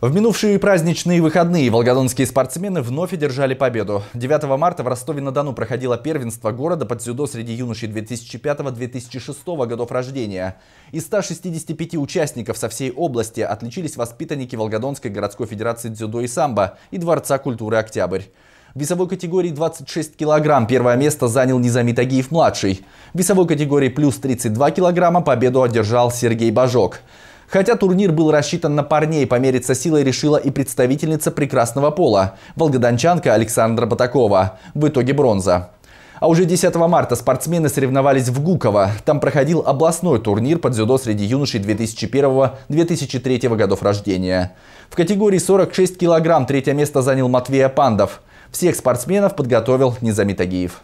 В минувшие праздничные выходные волгодонские спортсмены вновь одержали победу. 9 марта в Ростове-на-Дону проходило первенство города под дзюдо среди юношей 2005-2006 годов рождения. Из 165 участников со всей области отличились воспитанники Волгодонской городской федерации дзюдо и самбо и Дворца культуры «Октябрь». В весовой категории 26 килограмм первое место занял Низами Тагиев-младший. В весовой категории плюс 32 килограмма победу одержал Сергей Бажок. Хотя турнир был рассчитан на парней, помериться силой решила и представительница прекрасного пола – волгодончанка Александра Батакова. В итоге бронза. А уже 10 марта спортсмены соревновались в Гуково. Там проходил областной турнир по дзюдо среди юношей 2001-2003 годов рождения. В категории 46 килограмм третье место занял Матвей Пандов. Всех спортсменов подготовил Низамитагиев.